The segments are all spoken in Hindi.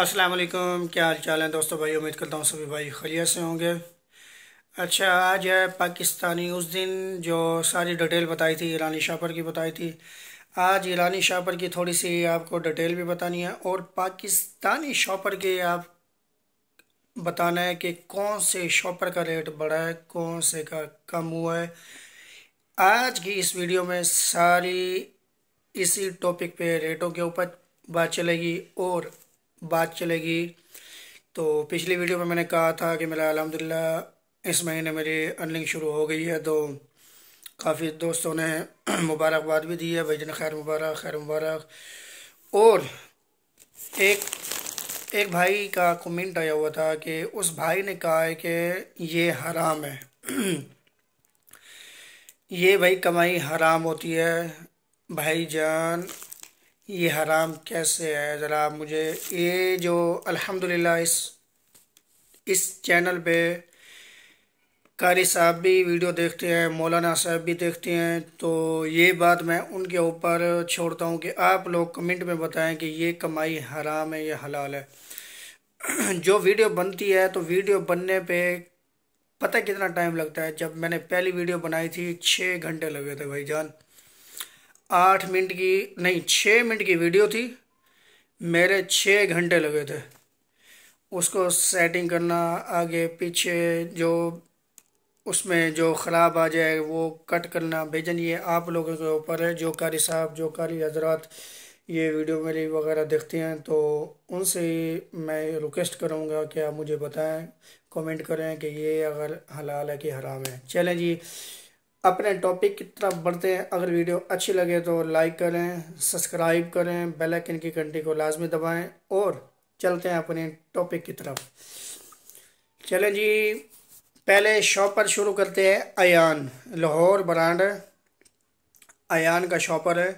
अस्सलाम वालेकुम क्या हाल चाल है दोस्तों भाई उम्मीद करता हूँ सभी भाई खलिया से होंगे अच्छा आज है पाकिस्तानी उस दिन जो सारी डिटेल बताई थी ईरानी शापर की बताई थी आज ईरानी शापर की थोड़ी सी आपको डिटेल भी बतानी है और पाकिस्तानी शॉपर के आप बताना है कि कौन से शॉपर का रेट बढ़ा है कौन से का कम हुआ है आज की इस वीडियो में सारी इसी टॉपिक पे रेटों के ऊपर बात चलेगी और बात चलेगी तो पिछली वीडियो में मैंने कहा था कि मेरा अलहमदिल्ला इस महीने मेरी अर्निंग शुरू हो गई है तो काफ़ी दोस्तों ने मुबारकबाद भी दी है भाईजन खैर मुबारक खैर मुबारक और एक एक भाई का कमेंट आया हुआ था कि उस भाई ने कहा है कि ये हराम है ये भाई कमाई हराम होती है भाई जान ये हराम कैसे है ज़रा मुझे ये जो अल्हम्दुलिल्लाह इस इस चैनल पे कारी साहब भी वीडियो देखते हैं मौलाना साहब भी देखते हैं तो ये बात मैं उनके ऊपर छोड़ता हूँ कि आप लोग कमेंट में बताएं कि ये कमाई हराम है या हलाल है जो वीडियो बनती है तो वीडियो बनने पे पता कितना टाइम लगता है जब मैंने पहली वीडियो बनाई थी छः घंटे लगे थे भाई जान आठ मिनट की नहीं छः मिनट की वीडियो थी मेरे छः घंटे लगे थे उसको सेटिंग करना आगे पीछे जो उसमें जो ख़राब आ जाए वो कट करना भेजन ये आप लोगों के ऊपर है जो कारी साहब जो कारी हजरात ये वीडियो मेरी वगैरह देखते हैं तो उनसे मैं रिक्वेस्ट करूँगा कि आप मुझे बताएं कमेंट करें कि ये अगर हलाल है कि हराम है चलें जी अपने टॉपिक की तरफ बढ़ते हैं अगर वीडियो अच्छी लगे तो लाइक करें सब्सक्राइब करें बेल आइकन की घंटी को लाजमी दबाएं और चलते हैं अपने टॉपिक की तरफ चलें जी पहले शॉपर शुरू करते हैं अयान लाहौर ब्रांड अयान का शॉपर है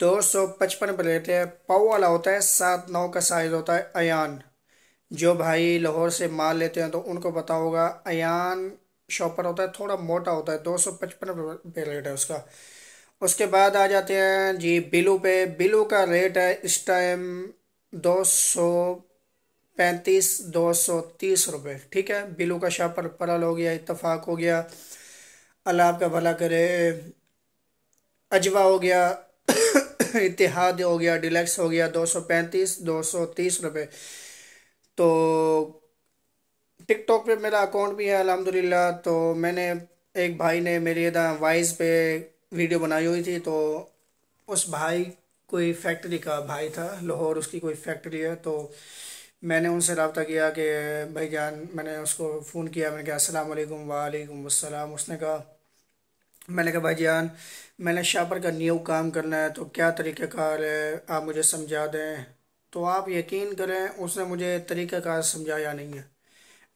दो सौ पचपन पर लेते हैं पाओ वाला होता है सात नौ का साइज़ होता है अयान जो भाई लाहौर से माल लेते हैं तो उनको पता होगा अयान शॉपर होता है थोड़ा मोटा होता है दो सौ पचपन रुपये रेट है उसका उसके बाद आ जाते हैं जी बिलू पे बिलू का रेट है इस टाइम दो सौ पैंतीस दो सौ तीस रुपये ठीक है बिलू का शॉपर परल हो गया इतफाक हो गया अल्लाह आपका भला करे अजवा हो गया इतिहाद हो गया डिलेक्स हो गया दो सौ पैंतीस दो सौ तीस रुपये तो टिकटॉक पे मेरा अकाउंट भी है अलहमदिल्ला तो मैंने एक भाई ने मेरी वॉइस पे वीडियो बनाई हुई थी तो उस भाई कोई फैक्ट्री का भाई था लाहौर उसकी कोई फैक्ट्री है तो मैंने उनसे रबता किया कि भाई जान मैंने उसको फ़ोन किया मैंने कहा अस्सलाम वालेकुम वालेकुम अस्सलाम उसने कहा मैंने कहा भाई जान मैंने शापर का न्यू काम करना है तो क्या तरीक़ाकार है आप मुझे समझा दें तो आप यकीन करें उसने मुझे तरीक़ाकार समझाया नहीं है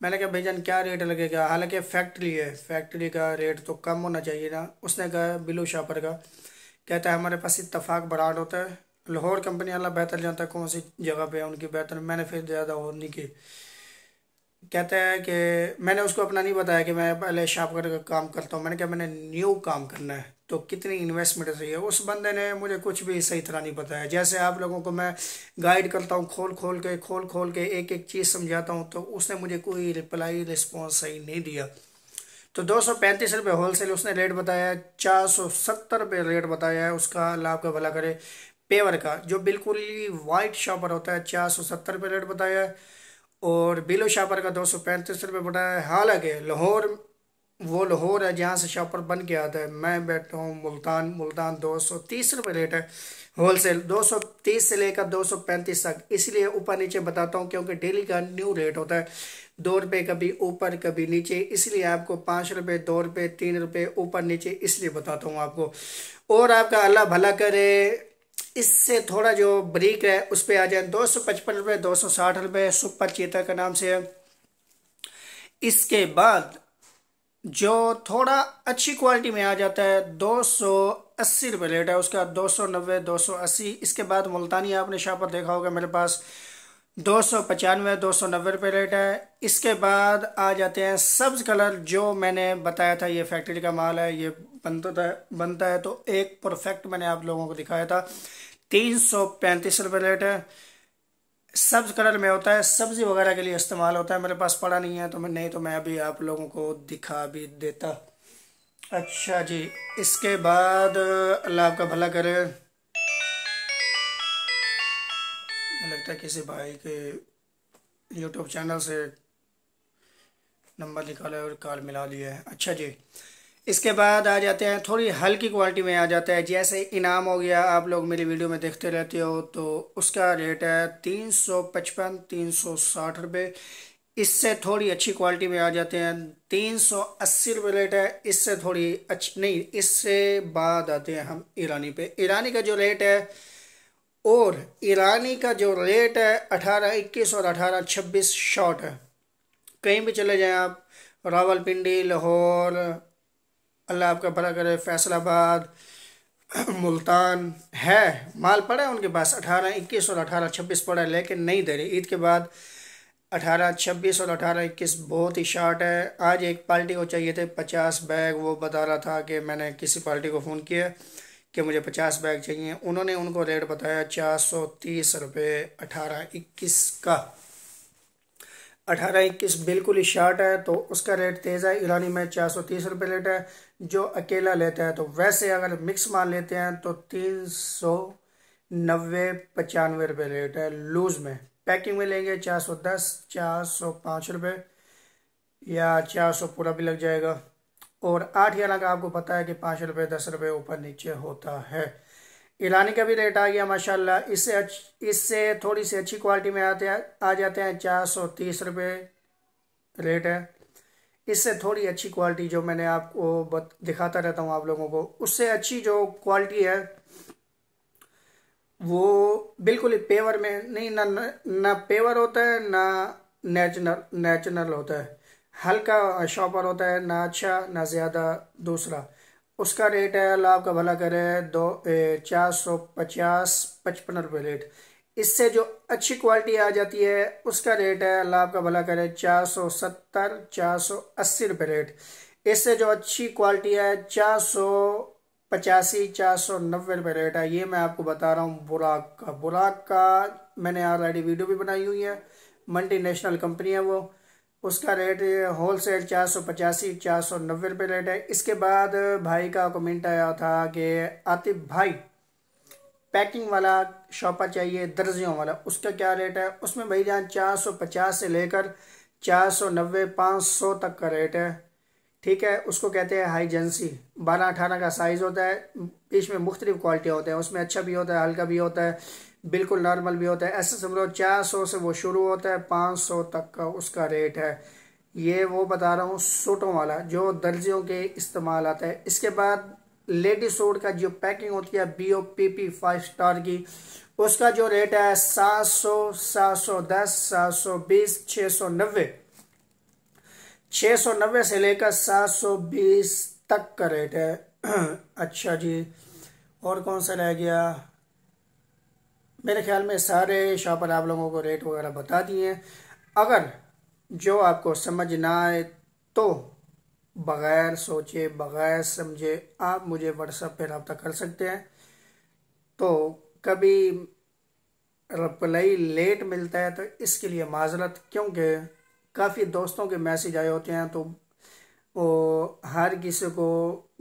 मैंने कहा जान क्या रेट लगेगा हालांकि फैक्ट्री है फैक्ट्री का रेट तो कम होना चाहिए ना उसने कहा बिलू शापर का कहता है हमारे पास इतफाक़ ब्रांड होता है लाहौर कंपनी वाला बेहतर जानता है कौन सी जगह पे है उनकी बेहतर मैंने फिर ज़्यादा और नहीं की कहता है कि मैंने उसको अपना नहीं बताया कि मैं पहले शॉप का काम करता हूँ मैंने कहा मैंने न्यू काम करना है तो कितनी इन्वेस्टमेंट है उस बंदे ने मुझे कुछ भी सही तरह नहीं बताया जैसे आप लोगों को मैं गाइड करता हूँ खोल खोल के खोल खोल के एक एक चीज़ समझाता हूँ तो उसने मुझे कोई रिप्लाई रिस्पॉन्स सही नहीं दिया तो दो सौ पैंतीस रुपये होल सेल उसने रेट बताया चार सौ सत्तर रुपये रेट बताया है उसका लाभ का भला करे पेवर का जो बिल्कुल ही वाइट शॉपर होता है चार सौ सत्तर रुपये रेट बताया है और बिलो शापर का दो सौ पैंतीस रुपये बढ़ाया है हालांकि लाहौर वो लाहौर है जहाँ से शापर बन के आता है मैं बैठा हूँ मुल्तान मुल्तान दो सौ तीस रुपये रेट है होल सेल दो सौ तीस से लेकर दो सौ पैंतीस तक इसलिए ऊपर नीचे बताता हूँ क्योंकि डेली का न्यू रेट होता है दो रुपये कभी ऊपर कभी नीचे इसलिए आपको पाँच रुपये दो रुपये तीन रुपये ऊपर नीचे इसलिए बताता हूँ आपको और आपका अल्लाह भला करे इससे थोड़ा जो ब्रेक है उस पर आ जाए दो सौ पचपन रुपये दो सौ साठ रुपये सुपर चेता का नाम से है इसके बाद जो थोड़ा अच्छी क्वालिटी में आ जाता है दो सौ अस्सी रुपये रेट है उसका दो सौ नब्बे दो सौ अस्सी इसके बाद मुल्तानी आपने शाह पर देखा होगा मेरे पास दो सौ पचानवे दो सौ नब्बे रुपये रेट है इसके बाद आ जाते हैं सब्ज कलर जो मैंने बताया था ये फैक्ट्री का माल है ये बनता था बनता है तो एक परफेक्ट मैंने आप लोगों को दिखाया था तीन सौ पैंतीस रुपये रेट है सब्ज कलर में होता है सब्जी वगैरह के लिए इस्तेमाल होता है मेरे पास पड़ा नहीं है तो मैं नहीं तो मैं अभी आप लोगों को दिखा भी देता अच्छा जी इसके बाद अल्लाह आपका भला करें लगता है किसी भाई के यूट्यूब चैनल से नंबर निकाला और कॉल मिला लिया है अच्छा जी इसके बाद आ जाते हैं थोड़ी हल्की क्वालिटी में आ जाता है जैसे इनाम हो गया आप लोग मेरी वीडियो में देखते रहते हो तो उसका रेट है तीन सौ पचपन तीन सौ साठ रुपये इससे थोड़ी अच्छी क्वालिटी में आ जाते हैं तीन सौ अस्सी रुपये रेट है इससे थोड़ी अच्छी नहीं इससे बाद आते हैं हम ईरानी पे ईरानी का जो रेट है और ईरानी का जो रेट है अठारह इक्कीस और अठारह छब्बीस शॉट है कहीं भी चले जाएं आप रावलपिंडी लाहौर अल्लाह आपका भला करे फैसलाबाद मुल्तान है माल पड़ा है उनके पास अठारह इक्कीस और अठारह छब्बीस पड़ा है लेकिन नहीं दे रही ईद के बाद अठारह छब्बीस और अठारह इक्कीस बहुत ही शार्ट है आज एक पार्टी को चाहिए थे पचास बैग वो बता रहा था कि मैंने किसी पार्टी को फ़ोन किया कि मुझे पचास बैग चाहिए उन्होंने उनको रेट बताया चार सौ तीस रुपये अठारह इक्कीस का अठारह इक्कीस बिल्कुल ही शार्ट है तो उसका रेट तेज़ है ईरानी में चार सौ तीस रुपये रेट है जो अकेला लेता है तो वैसे अगर मिक्स माल लेते हैं तो तीन सौ नब्बे पचानवे रुपये रेट है लूज़ में पैकिंग में लेंगे चार सौ दस चार सौ पाँच रुपये या चार सौ पूरा भी लग जाएगा और आठ याना का आपको पता है कि पाँच रुपये दस रुपये ऊपर नीचे होता है ईरानी का भी रेट आ गया माशाल्लाह इससे इससे थोड़ी सी अच्छी क्वालिटी में आते हैं आ जाते हैं चार सौ तीस रुपये रेट है इससे थोड़ी अच्छी क्वालिटी जो मैंने आपको दिखाता रहता हूँ आप लोगों को उससे अच्छी जो क्वालिटी है वो बिल्कुल पेवर में नहीं ना ना पेवर होता है ना नेचुरल नेचुरल होता है हल्का शॉपर होता है ना अच्छा ना ज़्यादा दूसरा उसका रेट है अल्लाह आपका भला करे दो चार सौ पचास पचपन रुपये रेट इससे जो अच्छी क्वालिटी आ जाती है उसका रेट है अल्लाह आपका भला करे चार सौ सत्तर चार सौ अस्सी रुपये रेट इससे जो अच्छी क्वालिटी है चार सौ पचासी चार सौ नब्बे रुपये रेट है ये मैं आपको बता रहा हूँ बुराक का बुराक का मैंने ऑलरेडी वीडियो भी बनाई हुई है नेशनल कंपनी है वो उसका रेट होल सेल चार सौ पचासी चार सौ नब्बे रुपये रेट है इसके बाद भाई का कमेंट आया था कि आतिफ भाई पैकिंग वाला शॉपर चाहिए दर्जियों वाला उसका क्या रेट है उसमें भाई जान चार सौ पचास से लेकर चार सौ नब्बे पाँच सौ तक का रेट है ठीक है उसको कहते हैं हाईजेंसी बारह अठारह का साइज़ होता है बीच में मुख्तलिफ क्वालिटी होते हैं उसमें अच्छा भी होता है हल्का भी होता है बिल्कुल नॉर्मल भी होता है ऐसे समझो चार सौ से वो शुरू होता है पाँच सौ तक का उसका रेट है ये वो बता रहा हूँ सूटों वाला जो दर्जियों के इस्तेमाल आता है इसके बाद लेडी सूट का जो पैकिंग होती है B O P P five star की उसका जो रेट है सात सौ सात सौ दस सात सौ बीस छः सौ नब्बे 690 से लेकर 720 तक का रेट है अच्छा जी और कौन सा रह गया मेरे ख्याल में सारे शॉपर आप लोगों को रेट वगैरह बता दिए हैं अगर जो आपको समझ ना आए तो बग़ैर सोचे बग़ैर समझे आप मुझे व्हाट्सएप पर रबता कर सकते हैं तो कभी रिप्लाई लेट मिलता है तो इसके लिए माजरत क्योंकि काफ़ी दोस्तों के मैसेज आए होते हैं तो वो हर किसी को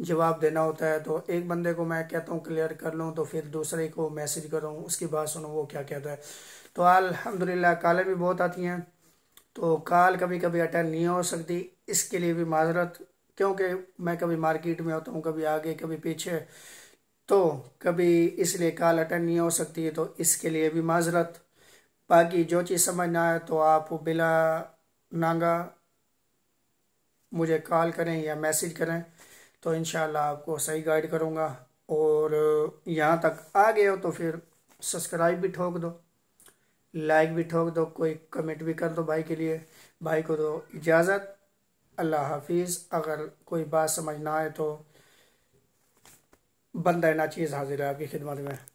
जवाब देना होता है तो एक बंदे को मैं कहता हूँ क्लियर कर लूँ तो फिर दूसरे को मैसेज करूँ उसकी बात सुनो वो क्या कहता है तो अलहमदिल्ला कॉलें भी बहुत आती हैं तो कॉल कभी कभी अटेंड नहीं हो सकती इसके लिए भी माजरत क्योंकि मैं कभी मार्केट में होता हूँ कभी आगे कभी पीछे तो कभी इसलिए कॉल अटेंड नहीं हो सकती है तो इसके लिए भी माजरत बाकी जो चीज़ समझ ना आए तो आप बिला नांगा मुझे कॉल करें या मैसेज करें तो इन आपको सही गाइड करूँगा और यहाँ तक आ गए हो तो फिर सब्सक्राइब भी ठोक दो लाइक भी ठोक दो कोई कमेंट भी कर दो भाई के लिए भाई को दो तो इजाज़त अल्लाह हाफिज़ अगर कोई बात समझ ना आए तो बंदा ना चीज़ हाजिर है आपकी खिदमत में